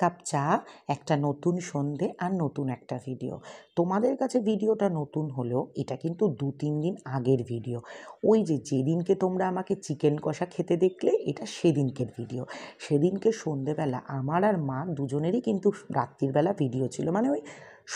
Cup চা একটা নতুন সন্ধে আর নতুন একটা ভিডিও তোমাদের কাছে ভিডিওটা নতুন হলেও এটা কিন্তু দু তিন দিন আগের ভিডিও ওই যে যেদিনকে তোমরা আমাকে চিকেন কষা খেতে দেখলে এটা সেদিনকের ভিডিও সেদিনকে সন্ধেবেলা আমার আর মা দুজনেরই কিন্তু রাত্রিরবেলা ভিডিও ছিল মানে ওই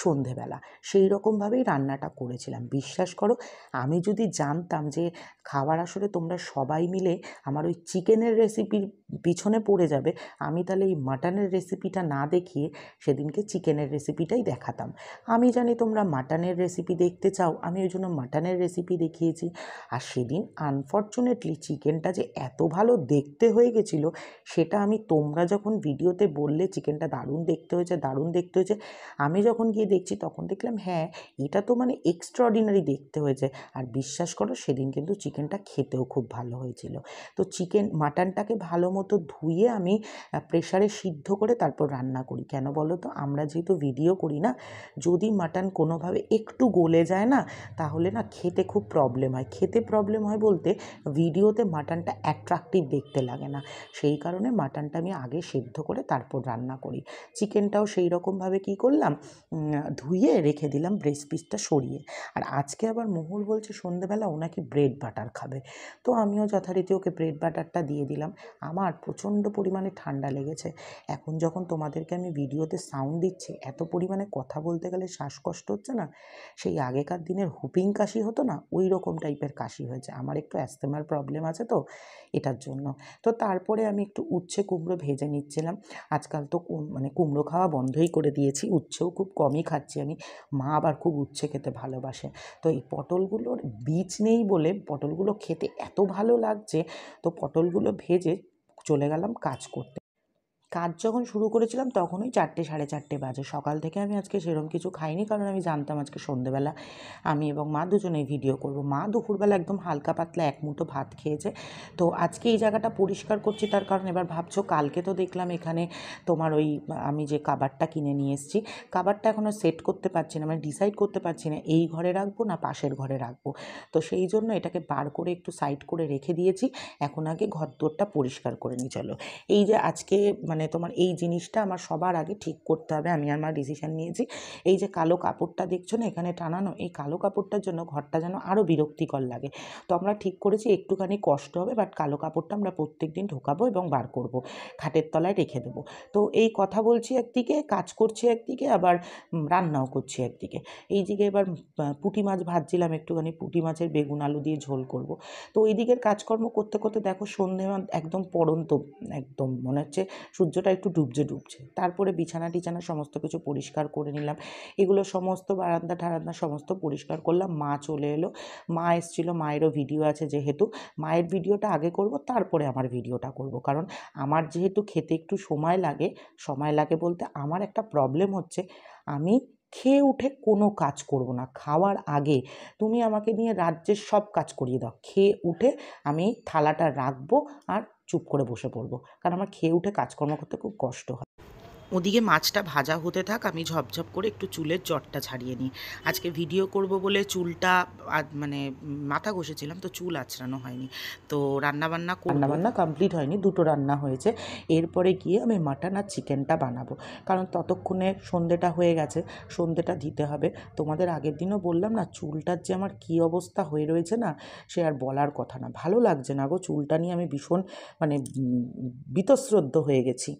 সন্ধেবেলা সেই রকমভাবেই রান্নাটা করেছিলাম বিশ্বাস করো আমি যদি জানতাম যে খাবার আসলে তোমরা সবাই মিলে আমার ওই চিকেনের রেসিপির পিছনে পড়ে যাবে আমি তাহলে এই মাটনের রেসিপিটা না দেখিয়ে সেদিনকে চিকেনের রেসিপিটাই দেখাতাম আমি জানি তোমরা মাটনের রেসিপি দেখতে চাও আমি ওই জন্য মাটনের রেসিপি দেখিয়েছি আর সেদিন আনফর্চুনেটলি চিকেনটা যে এত ভালো দেখতে হয়ে গেছিলো সেটা আমি তোমরা যখন ভিডিওতে বললে চিকেনটা দারুণ দেখতে হয়েছে দারুণ দেখতে হয়েছে আমি যখন গিয়ে দেখছি তখন দেখলাম হ্যাঁ এটা তো মানে এক্সট্রাঅর্ডিনারি দেখতে হয়েছে আর বিশ্বাস করো সেদিন কিন্তু চিকেনটা খেতেও খুব ভালো হয়েছিল তো চিকেন মাটনটাকে ভালো মতো ধুয়ে আমি প্রেশারে সিদ্ধ করে তারপর রান্না করি কেন বলো তো আমরা যেহেতু ভিডিও করি না যদি মাটন কোনোভাবে একটু গলে যায় না তাহলে না খেতে খুব প্রবলেম হয় খেতে প্রবলেম হয় বলতে ভিডিওতে মাটনটা অ্যাট্রাকটিভ দেখতে লাগে না সেই কারণে মাটনটা আমি আগে সিদ্ধ করে তারপর রান্না করি চিকেনটাও সেই রকমভাবে কী করলাম ধুয়ে রেখে দিলাম ব্রেস্ট পিসটা সরিয়ে আর আজকে আবার মহুল বলছে সন্ধেবেলা ও নাকি ব্রেড বাটার খাবে তো আমিও যথারীতি ওকে ব্রেড বাটারটা দিয়ে দিলাম আমার প্রচণ্ড পরিমাণে ঠান্ডা লেগেছে এখন যখন তোমাদেরকে আমি ভিডিওতে সাউন্ড দিচ্ছি এত পরিমাণে কথা বলতে গেলে শ্বাসকষ্ট হচ্ছে না সেই আগেকার দিনের হুপিং কাশি হতো না ওই রকম টাইপের কাশি হয়েছে আমার একটু অ্যাস্তেমার প্রবলেম আছে তো এটার জন্য তো তারপরে আমি একটু উচ্ছে কুমড়ো ভেজে নিচ্ছিলাম আজকাল তো মানে কুমড়ো খাওয়া বন্ধই করে দিয়েছি উচ্ছেও খুব কমই বিরিয়ানি খাচ্ছি আমি মা আবার খুব উচ্ছে খেতে ভালোবাসে তো এই পটলগুলোর বীজ নেই বলে পটলগুলো খেতে এত ভালো লাগছে তো পটলগুলো ভেজে চলে গেলাম কাজ করতে কাজ যখন শুরু করেছিলাম তখন ওই চারটে সাড়ে চারটে বাজে সকাল থেকে আমি আজকে সেরকম কিছু খাইনি কারণ আমি জানতাম আজকে সন্ধেবেলা আমি এবং মা দুজনেই ভিডিও করব মা দুপুরবেলা একদম হালকা পাতলা এক মুঠো ভাত খেয়েছে তো আজকে এই জায়গাটা পরিষ্কার করছি তার কারণ এবার ভাবছো কালকে তো দেখলাম এখানে তোমার ওই আমি যে কাবারটা কিনে নিয়ে এসেছি কাবারটা এখনও সেট করতে পারছি না মানে ডিসাইড করতে পারছি না এই ঘরে রাখবো না পাশের ঘরে রাখবো তো সেই জন্য এটাকে বার করে একটু সাইড করে রেখে দিয়েছি এখন আগে ঘর দোরটা পরিষ্কার করে নিয়ে চলো এই যে আজকে মানে মানে তোমার এই জিনিসটা আমার সবার আগে ঠিক করতে হবে আমি আমার ডিসিশান নিয়েছি এই যে কালো কাপড়টা দেখছো না এখানে টানানো এই কালো কাপড়টার জন্য ঘরটা যেন আরও বিরক্তিকর লাগে তো আমরা ঠিক করেছি একটুখানি কষ্ট হবে বাট কালো কাপড়টা আমরা প্রত্যেক দিন ঢোকাবো এবং বার করব খাটের তলায় রেখে দেবো তো এই কথা বলছি একদিকে কাজ করছি একদিকে আবার রান্নাও করছি একদিকে এই দিকে এবার পুঁটি মাছ ভাজছিলাম একটুখানি পুঁটি মাছের বেগুন আলু দিয়ে ঝোল করব তো এই দিকের কাজকর্ম করতে করতে দেখো সন্ধে একদম পড়ন্ত একদম মনে হচ্ছে সূর্য সূর্যটা একটু ডুবছে ডুবছে তারপরে বিছানা টিছানা সমস্ত কিছু পরিষ্কার করে নিলাম এগুলো সমস্ত বারান্দা ঠারান্দা সমস্ত পরিষ্কার করলাম মা চলে এলো মা এসেছিল মায়েরও ভিডিও আছে যেহেতু মায়ের ভিডিওটা আগে করব তারপরে আমার ভিডিওটা করব কারণ আমার যেহেতু খেতে একটু সময় লাগে সময় লাগে বলতে আমার একটা প্রবলেম হচ্ছে আমি খেয়ে উঠে কোনো কাজ করব না খাওয়ার আগে তুমি আমাকে নিয়ে রাজ্যের সব কাজ করিয়ে দাও খেয়ে উঠে আমি থালাটা রাখবো আর চুপ করে বসে পড়বো কারণ আমার খেয়ে উঠে কাজকর্ম করতে খুব কষ্ট হয় ওদিকে মাছটা ভাজা হতে থাক আমি ঝপঝপ করে একটু চুলের জটটা ছাড়িয়ে নিই আজকে ভিডিও করব বলে চুলটা মানে মাথা ঘষেছিলাম তো চুল আছড়ানো হয়নি তো রান্নাবান্না রান্নাবান্না কমপ্লিট হয়নি দুটো রান্না হয়েছে এরপরে গিয়ে আমি মাটন আর চিকেনটা বানাবো কারণ ততক্ষণে সন্ধেটা হয়ে গেছে সন্ধেটা দিতে হবে তোমাদের আগের দিনও বললাম না চুলটার যে আমার কি অবস্থা হয়ে রয়েছে না সে আর বলার কথা না ভালো লাগছে না গো চুলটা নিয়ে আমি ভীষণ মানে বিতশ্রদ্ধ হয়ে গেছি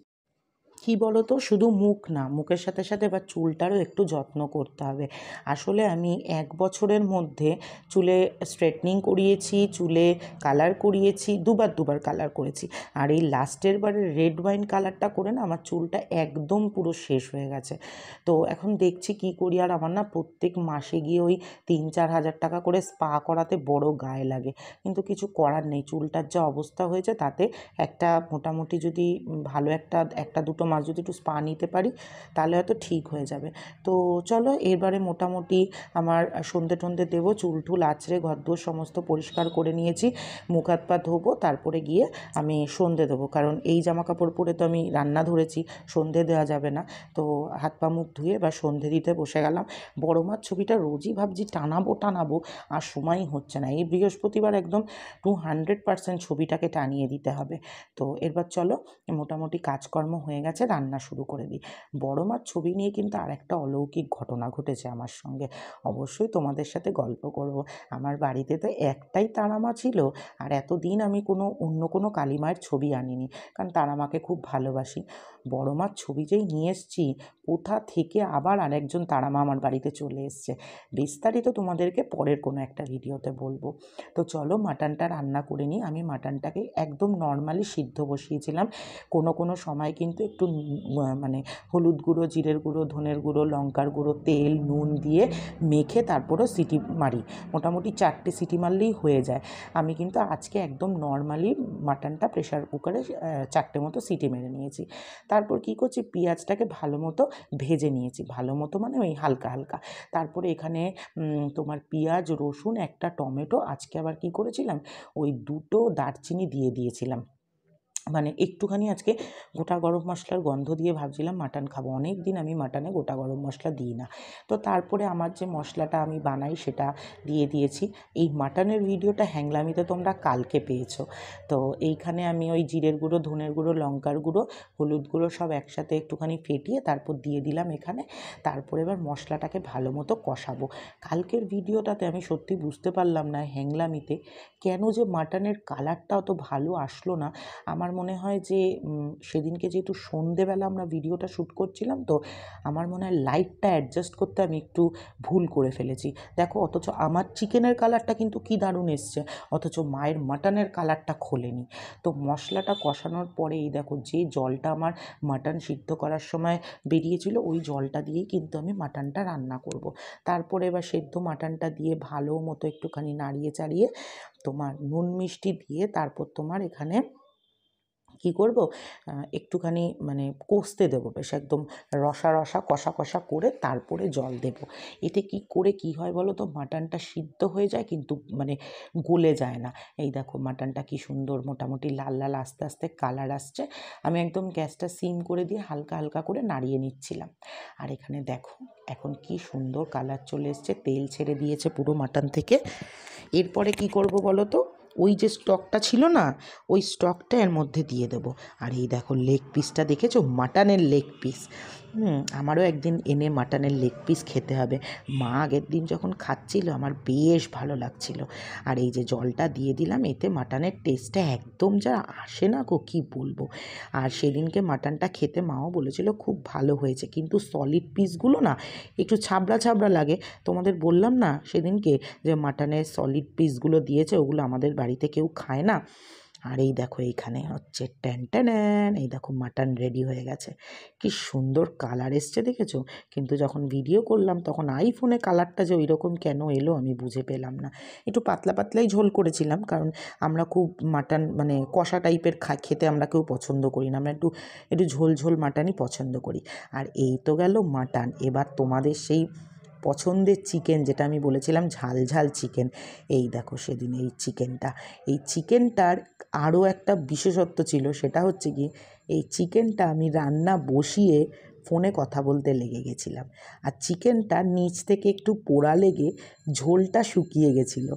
কি বলো তো শুধু মুখ না মুখের সাথে সাথে বা চুলটারও একটু যত্ন করতে হবে আসলে আমি এক বছরের মধ্যে চুলে স্ট্রেটনিং করিয়েছি চুলে কালার করিয়েছি দুবার দুবার কালার করেছি আর এই লাস্টের বারে রেড ওয়াইন কালারটা করে না আমার চুলটা একদম পুরো শেষ হয়ে গেছে তো এখন দেখছি কি করি আর আমার না প্রত্যেক মাসে গিয়ে ওই তিন চার হাজার টাকা করে স্পা করাতে বড় গায়ে লাগে কিন্তু কিছু করার নেই চুলটার যা অবস্থা হয়েছে তাতে একটা মোটামুটি যদি ভালো একটা একটা দুটো মাছ যদি একটু স্পা নিতে পারি তাহলে হয়তো ঠিক হয়ে যাবে তো চলো এবারে মোটামুটি আমার সন্ধে টন্ধে দেবো চুল টুল আছড়ে ঘরদোর সমস্ত পরিষ্কার করে নিয়েছি মুখ হাত পা ধোবো তারপরে গিয়ে আমি সন্ধে দেবো কারণ এই জামা কাপড় পরে তো আমি রান্না ধরেছি সন্ধে দেওয়া যাবে না তো হাত পা মুখ ধুয়ে বা সন্ধে দিতে বসে গেলাম বড় মাছ ছবিটা রোজই ভাবছি টানাবো টানাবো আর সময়ই হচ্ছে না এই বৃহস্পতিবার একদম টু হান্ড্রেড পার্সেন্ট ছবিটাকে টানিয়ে দিতে হবে তো এরপর চলো মোটামুটি কাজকর্ম হয়ে গেছে গেছে রান্না শুরু করে দিই বড় মার ছবি নিয়ে কিন্তু আর একটা অলৌকিক ঘটনা ঘটেছে আমার সঙ্গে অবশ্যই তোমাদের সাথে গল্প করব আমার বাড়িতে তো একটাই তারামা ছিল আর এতদিন আমি কোনো অন্য কোনো কালীমায়ের ছবি আনিনি কারণ তারামাকে খুব ভালোবাসি বড় মার ছবি যেই নিয়ে এসছি কোথা থেকে আবার আরেকজন তারামা আমার বাড়িতে চলে এসছে বিস্তারিত তোমাদেরকে পরের কোনো একটা ভিডিওতে বলবো তো চলো মাটনটা রান্না করে নিই আমি মাটনটাকে একদম নর্মালি সিদ্ধ বসিয়েছিলাম কোনো কোনো সময় কিন্তু একটু মানে হলুদ গুঁড়ো জিরের গুঁড়ো ধনের গুঁড়ো লঙ্কার গুঁড়ো তেল নুন দিয়ে মেখে তারপরও সিটি মারি মোটামুটি চারটে সিটি মারলেই হয়ে যায় আমি কিন্তু আজকে একদম নর্মালি মাটনটা প্রেশার কুকারে চারটে মতো সিটি মেরে নিয়েছি তারপর কি করছি পেঁয়াজটাকে ভালো মতো ভেজে নিয়েছি ভালো মতো মানে ওই হালকা হালকা তারপরে এখানে তোমার পেঁয়াজ রসুন একটা টমেটো আজকে আবার কি করেছিলাম ওই দুটো দারচিনি দিয়ে দিয়েছিলাম মানে একটুখানি আজকে গোটা গরম মশলার গন্ধ দিয়ে ভাবছিলাম মাটন খাবো অনেক দিন আমি মাটনে গোটা গরম মশলা দিই না তো তারপরে আমার যে মশলাটা আমি বানাই সেটা দিয়ে দিয়েছি এই মাটনের ভিডিওটা হ্যাংলামিতে তোমরা কালকে পেয়েছো তো এইখানে আমি ওই জিরের গুঁড়ো ধনের গুঁড়ো লঙ্কার গুঁড়ো হলুদ গুঁড়ো সব একসাথে একটুখানি ফেটিয়ে তারপর দিয়ে দিলাম এখানে তারপরে এবার মশলাটাকে ভালো মতো কষাবো কালকের ভিডিওটাতে আমি সত্যি বুঝতে পারলাম না হ্যাংলামিতে কেন যে মাটনের কালারটা অত ভালো আসলো না আমার আমার মনে হয় যে সেদিনকে যেহেতু সন্ধেবেলা আমরা ভিডিওটা শ্যুট করছিলাম তো আমার মনে হয় লাইটটা অ্যাডজাস্ট করতে আমি একটু ভুল করে ফেলেছি দেখো অথচ আমার চিকেনের কালারটা কিন্তু কি দারুণ এসছে অথচ মায়ের মাটনের কালারটা খোলেনি তো মশলাটা কষানোর পরে এই দেখো যে জলটা আমার মাটন সিদ্ধ করার সময় বেরিয়েছিল ওই জলটা দিয়েই কিন্তু আমি মাটনটা রান্না করব। তারপরে এবার সেদ্ধ মাটনটা দিয়ে ভালো মতো একটুখানি নাড়িয়ে চাড়িয়ে তোমার নুন মিষ্টি দিয়ে তারপর তোমার এখানে কি করব একটুখানি মানে কষতে দেবো বেশ একদম রসা রসা কষা কষা করে তারপরে জল দেব এতে কি করে কি হয় বলো তো মাটনটা সিদ্ধ হয়ে যায় কিন্তু মানে গলে যায় না এই দেখো মাটনটা কি সুন্দর মোটামুটি লাল লাল আস্তে আস্তে কালার আসছে আমি একদম গ্যাসটা সিম করে দিয়ে হালকা হালকা করে নাড়িয়ে নিচ্ছিলাম আর এখানে দেখো এখন কি সুন্দর কালার চলে এসছে তেল ছেড়ে দিয়েছে পুরো মাটন থেকে এরপরে কি করব বলো তো ওই যে স্টকটা ছিল না ওই স্টকটা এর মধ্যে দিয়ে দেবো আর এই দেখো লেগ পিসটা দেখেছো মাটনের লেগ পিস হুম আমারও একদিন এনে মাটনের লেগ পিস খেতে হবে মা আগের দিন যখন খাচ্ছিল আমার বেশ ভালো লাগছিল আর এই যে জলটা দিয়ে দিলাম এতে মাটনের টেস্টটা একদম যা আসে না গো কী বলবো আর সেদিনকে মাটনটা খেতে মাও বলেছিল খুব ভালো হয়েছে কিন্তু সলিড পিসগুলো না একটু ছাবড়া ছাবড়া লাগে তোমাদের বললাম না সেদিনকে যে মাটনের সলিড পিসগুলো দিয়েছে ওগুলো আমাদের বাড়িতে কেউ খায় না আর এই দেখো এইখানে হচ্ছে ট্যান ট্যান এই দেখো মাটন রেডি হয়ে গেছে কি সুন্দর কালার এসছে দেখেছো কিন্তু যখন ভিডিও করলাম তখন আইফোনে কালারটা যে ওইরকম কেন এলো আমি বুঝে পেলাম না একটু পাতলা পাতলাই ঝোল করেছিলাম কারণ আমরা খুব মাটন মানে কষা টাইপের খা খেতে আমরা কেউ পছন্দ করি না আমরা একটু একটু ঝোল ঝোল মাটনই পছন্দ করি আর এই তো গেল মাটন এবার তোমাদের সেই পছন্দের চিকেন যেটা আমি বলেছিলাম ঝাল ঝাল চিকেন এই দেখো সেদিন এই চিকেনটা এই চিকেনটার আরও একটা বিশেষত্ব ছিল সেটা হচ্ছে কি এই চিকেনটা আমি রান্না বসিয়ে ফোনে কথা বলতে লেগে গেছিলাম আর চিকেনটা নিচ থেকে একটু পোড়া লেগে ঝোলটা শুকিয়ে গেছিলো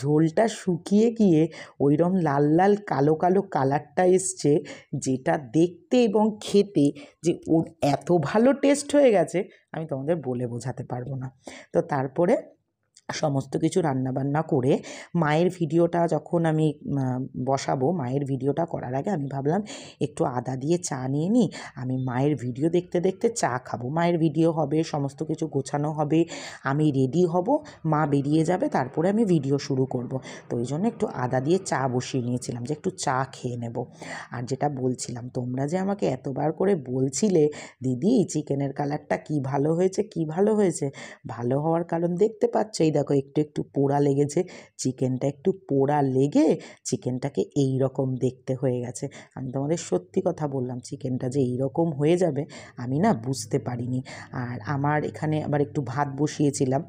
ঝোলটা শুকিয়ে গিয়ে ওইরম লাল লাল কালো কালো কালারটা এসছে যেটা দেখতে এবং খেতে যে ওর এত ভালো টেস্ট হয়ে গেছে আমি তোমাদের বলে বোঝাতে পারবো না তো তারপরে সমস্ত কিছু রান্নাবান্না করে মায়ের ভিডিওটা যখন আমি বসাবো মায়ের ভিডিওটা করার আগে আমি ভাবলাম একটু আদা দিয়ে চা নিয়ে নিই আমি মায়ের ভিডিও দেখতে দেখতে চা খাবো মায়ের ভিডিও হবে সমস্ত কিছু গোছানো হবে আমি রেডি হব মা বেরিয়ে যাবে তারপরে আমি ভিডিও শুরু করব তো ওই জন্য একটু আদা দিয়ে চা বসিয়ে নিয়েছিলাম যে একটু চা খেয়ে নেব আর যেটা বলছিলাম তোমরা যে আমাকে এতবার করে বলছিলে দিদি চিকেনের কালারটা কি ভালো হয়েছে কি ভালো হয়েছে ভালো হওয়ার কারণ দেখতে পাচ্ছ এই দেখো একটু একটু পোড়া লেগেছে চিকেনটা একটু পোড়া লেগে চিকেনটাকে এই রকম দেখতে হয়ে গেছে আমি তোমাদের সত্যি কথা বললাম চিকেনটা যে এই রকম হয়ে যাবে আমি না বুঝতে পারিনি আর আমার এখানে আবার একটু ভাত বসিয়েছিলাম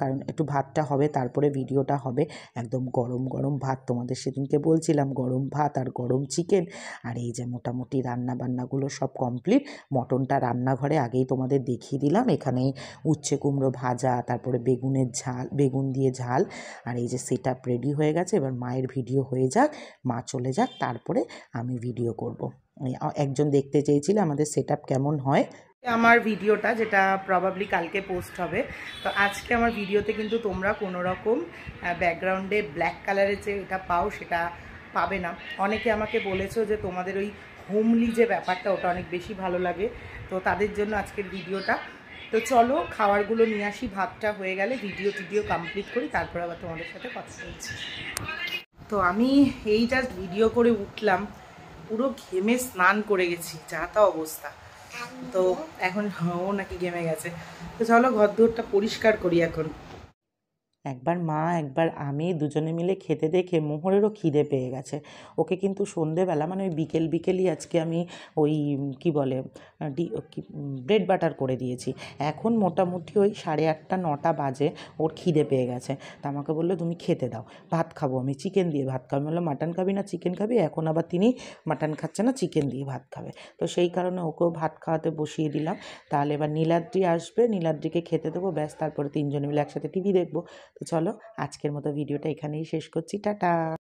কারণ একটু ভাতটা হবে তারপরে ভিডিওটা হবে একদম গরম গরম ভাত তোমাদের সেদিনকে বলছিলাম গরম ভাত আর গরম চিকেন আর এই যে মোটামুটি রান্না বান্নাগুলো সব কমপ্লিট মটনটা রান্নাঘরে আগেই তোমাদের দেখিয়ে দিলাম এখানে উচ্ছে কুমড়ো ভাজা তারপরে বেগুনের ঝাল ঝাল বেগুন দিয়ে ঝাল আর এই যে সেট আপ রেডি হয়ে গেছে এবার মায়ের ভিডিও হয়ে যাক মা চলে যাক তারপরে আমি ভিডিও করব। একজন দেখতে চেয়েছিল আমাদের সেট কেমন হয় আমার ভিডিওটা যেটা প্রবাবলি কালকে পোস্ট হবে তো আজকে আমার ভিডিওতে কিন্তু তোমরা কোনো রকম ব্যাকগ্রাউন্ডে ব্ল্যাক কালারের যে এটা পাও সেটা পাবে না অনেকে আমাকে বলেছ যে তোমাদের ওই হোমলি যে ব্যাপারটা ওটা অনেক বেশি ভালো লাগে তো তাদের জন্য আজকের ভিডিওটা তো চলো খাবারগুলো নিয়ে আসি ভাতটা হয়ে গেলে ভিডিও টিডিও কমপ্লিট করি তারপর আবার তোমাদের সাথে কথা বলছি তো আমি এই জাস্ট ভিডিও করে উঠলাম পুরো ঘেমে স্নান করে গেছি যা তা অবস্থা তো এখন ও নাকি ঘেমে গেছে তো চলো ঘর দুয়ারটা পরিষ্কার করি এখন একবার মা একবার আমি দুজনে মিলে খেতে দেখে মোহরেরও খিদে পেয়ে গেছে ওকে কিন্তু সন্ধেবেলা মানে ওই বিকেল বিকেলই আজকে আমি ওই কি বলে ব্রেড বাটার করে দিয়েছি এখন মোটামুটি ওই সাড়ে আটটা নটা বাজে ওর খিদে পেয়ে গেছে তা আমাকে বললো তুমি খেতে দাও ভাত খাবো আমি চিকেন দিয়ে ভাত খাবো বললো মাটন খাবি না চিকেন খাবি এখন আবার তিনি মাটন খাচ্ছে না চিকেন দিয়ে ভাত খাবে তো সেই কারণে ওকেও ভাত খাওয়াতে বসিয়ে দিলাম তাহলে এবার নীলাদ্রি আসবে নীলাদ্রিকে খেতে দেবো ব্যাস তারপরে তিনজনে মিলে একসাথে টিভি দেখবো তো চলো আজকের মতো ভিডিওটা এখানেই শেষ করছি টাটা